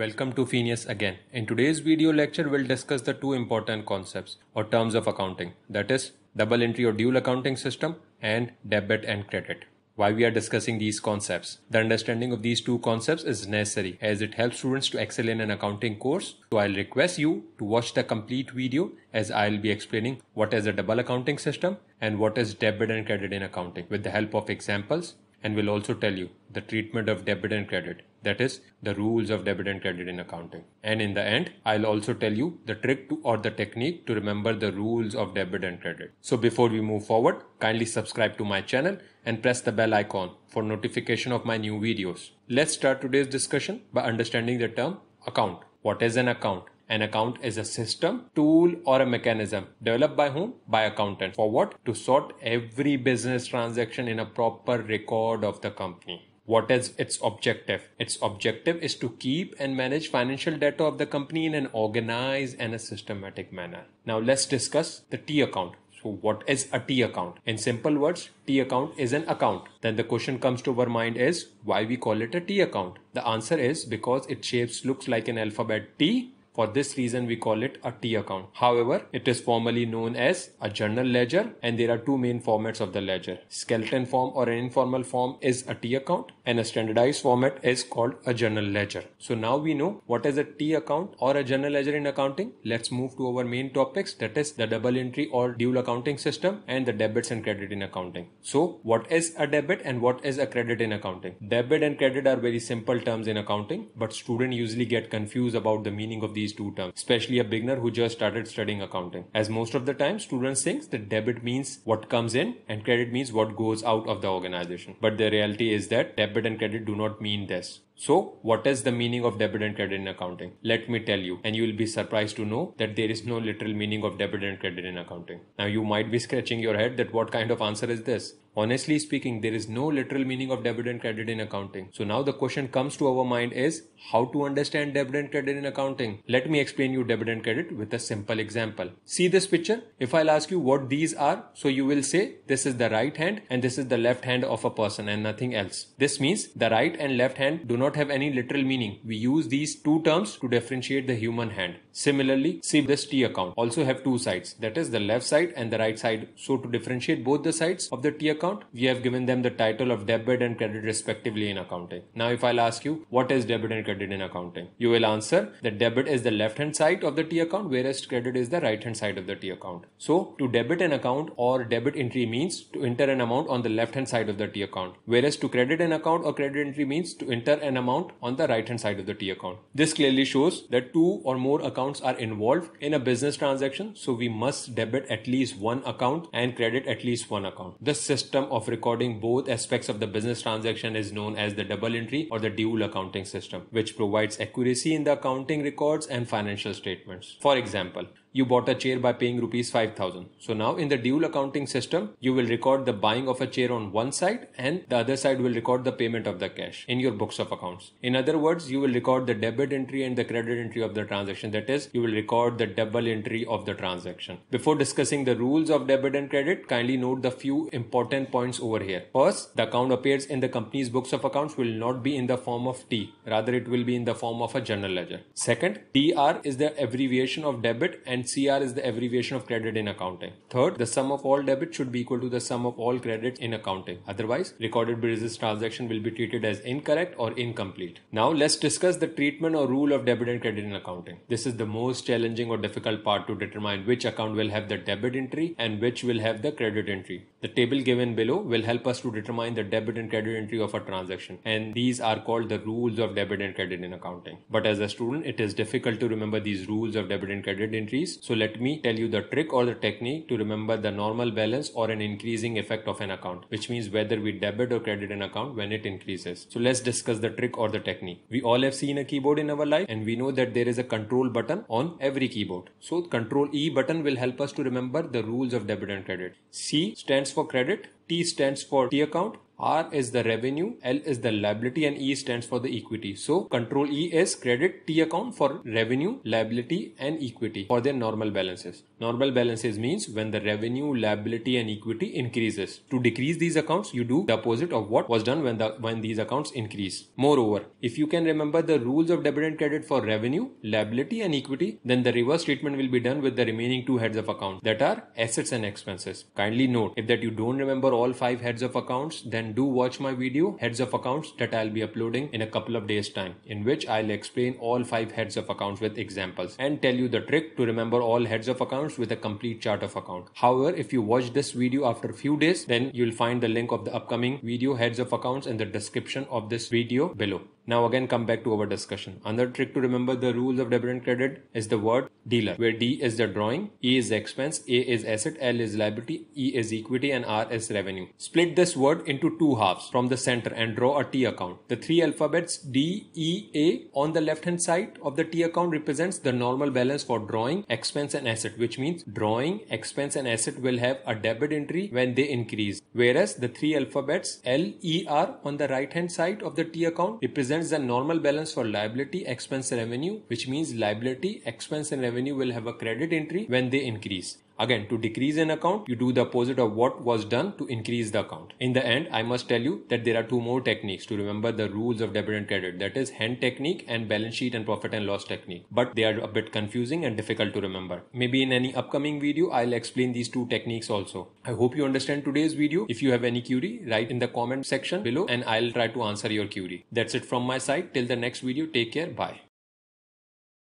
Welcome to Phineas again. In today's video lecture, we'll discuss the two important concepts or terms of accounting that is, double entry or dual accounting system and debit and credit. Why we are discussing these concepts. The understanding of these two concepts is necessary as it helps students to excel in an accounting course. So I'll request you to watch the complete video as I'll be explaining what is a double accounting system and what is debit and credit in accounting with the help of examples and will also tell you the treatment of debit and credit, that is, the rules of debit and credit in accounting. And in the end, I'll also tell you the trick to, or the technique to remember the rules of debit and credit. So before we move forward, kindly subscribe to my channel and press the bell icon for notification of my new videos. Let's start today's discussion by understanding the term account. What is an account? An account is a system, tool, or a mechanism developed by whom? By accountant. For what? To sort every business transaction in a proper record of the company. What is its objective? Its objective is to keep and manage financial data of the company in an organized and a systematic manner. Now let's discuss the T account. So what is a T account? In simple words, T account is an account. Then the question comes to our mind is why we call it a T account? The answer is because its shapes looks like an alphabet T for this reason, we call it a T account. However, it is formally known as a journal ledger and there are two main formats of the ledger. Skeleton form or an informal form is a T account and a standardized format is called a journal ledger. So now we know what is a T account or a journal ledger in accounting. Let's move to our main topics that is the double entry or dual accounting system and the debits and credit in accounting. So what is a debit and what is a credit in accounting? Debit and credit are very simple terms in accounting but students usually get confused about the meaning of the these two terms, especially a beginner who just started studying accounting. As most of the time, students think that debit means what comes in and credit means what goes out of the organization. But the reality is that debit and credit do not mean this. So, what is the meaning of debit and credit in accounting? Let me tell you, and you will be surprised to know that there is no literal meaning of debit and credit in accounting. Now, you might be scratching your head that what kind of answer is this? Honestly speaking, there is no literal meaning of debit and credit in accounting. So, now the question comes to our mind is how to understand debit and credit in accounting? Let me explain you debit and credit with a simple example. See this picture? If I'll ask you what these are, so you will say this is the right hand and this is the left hand of a person and nothing else. This means the right and left hand do not not have any literal meaning. We use these two terms to differentiate the human hand. Similarly, see this T account also have two sides, that is the left side and the right side. So to differentiate both the sides of the T account, we have given them the title of debit and credit respectively in accounting. Now if I'll ask you, what is debit and credit in accounting? You will answer that debit is the left hand side of the T account, whereas credit is the right hand side of the T account. So to debit an account or debit entry means to enter an amount on the left hand side of the T account, whereas to credit an account or credit entry means to enter an amount on the right hand side of the T account. This clearly shows that two or more accounts are involved in a business transaction, so we must debit at least one account and credit at least one account. The system of recording both aspects of the business transaction is known as the double entry or the dual accounting system, which provides accuracy in the accounting records and financial statements. For example, you bought a chair by paying rupees 5000. So now in the dual accounting system, you will record the buying of a chair on one side and the other side will record the payment of the cash in your books of accounts. In other words, you will record the debit entry and the credit entry of the transaction. That is, you will record the double entry of the transaction. Before discussing the rules of debit and credit, kindly note the few important points over here. First, the account appears in the company's books of accounts will not be in the form of T, rather it will be in the form of a journal ledger. Second, DR is the abbreviation of debit and and CR is the abbreviation of credit in accounting. Third, the sum of all debits should be equal to the sum of all credits in accounting. Otherwise, recorded business transaction will be treated as incorrect or incomplete. Now, let's discuss the treatment or rule of debit and credit in accounting. This is the most challenging or difficult part to determine which account will have the debit entry and which will have the credit entry. The table given below will help us to determine the debit and credit entry of a transaction and these are called the rules of debit and credit in accounting. But as a student it is difficult to remember these rules of debit and credit entries so let me tell you the trick or the technique to remember the normal balance or an increasing effect of an account which means whether we debit or credit an account when it increases. So let's discuss the trick or the technique. We all have seen a keyboard in our life and we know that there is a control button on every keyboard. So control E button will help us to remember the rules of debit and credit. C stands for credit T stands for T account, R is the revenue, L is the liability, and E stands for the equity. So control E is credit T account for revenue, liability, and equity for their normal balances. Normal balances means when the revenue, liability, and equity increases. To decrease these accounts, you do the opposite of what was done when the when these accounts increase. Moreover, if you can remember the rules of debit and credit for revenue, liability, and equity, then the reverse treatment will be done with the remaining two heads of account that are assets and expenses. Kindly note if that you don't remember all five heads of accounts, then do watch my video, heads of accounts, that I'll be uploading in a couple of days time, in which I'll explain all five heads of accounts with examples and tell you the trick to remember all heads of accounts with a complete chart of account. However, if you watch this video after a few days, then you'll find the link of the upcoming video heads of accounts in the description of this video below. Now again come back to our discussion. Another trick to remember the rules of debit and credit is the word dealer, where D is the drawing, E is expense, A is asset, L is liability, E is equity, and R is revenue. Split this word into two halves from the center and draw a T account. The three alphabets D, E, A on the left hand side of the T account represents the normal balance for drawing, expense, and asset, which means drawing, expense, and asset will have a debit entry when they increase. Whereas the three alphabets L, E, R on the right hand side of the T account represent represents the normal balance for liability, expense, revenue, which means liability, expense, and revenue will have a credit entry when they increase. Again, to decrease an account, you do the opposite of what was done to increase the account. In the end, I must tell you that there are two more techniques to remember the rules of debit and credit. That is hand technique and balance sheet and profit and loss technique. But they are a bit confusing and difficult to remember. Maybe in any upcoming video, I'll explain these two techniques also. I hope you understand today's video. If you have any query, write in the comment section below and I'll try to answer your query. That's it from my side. Till the next video, take care. Bye.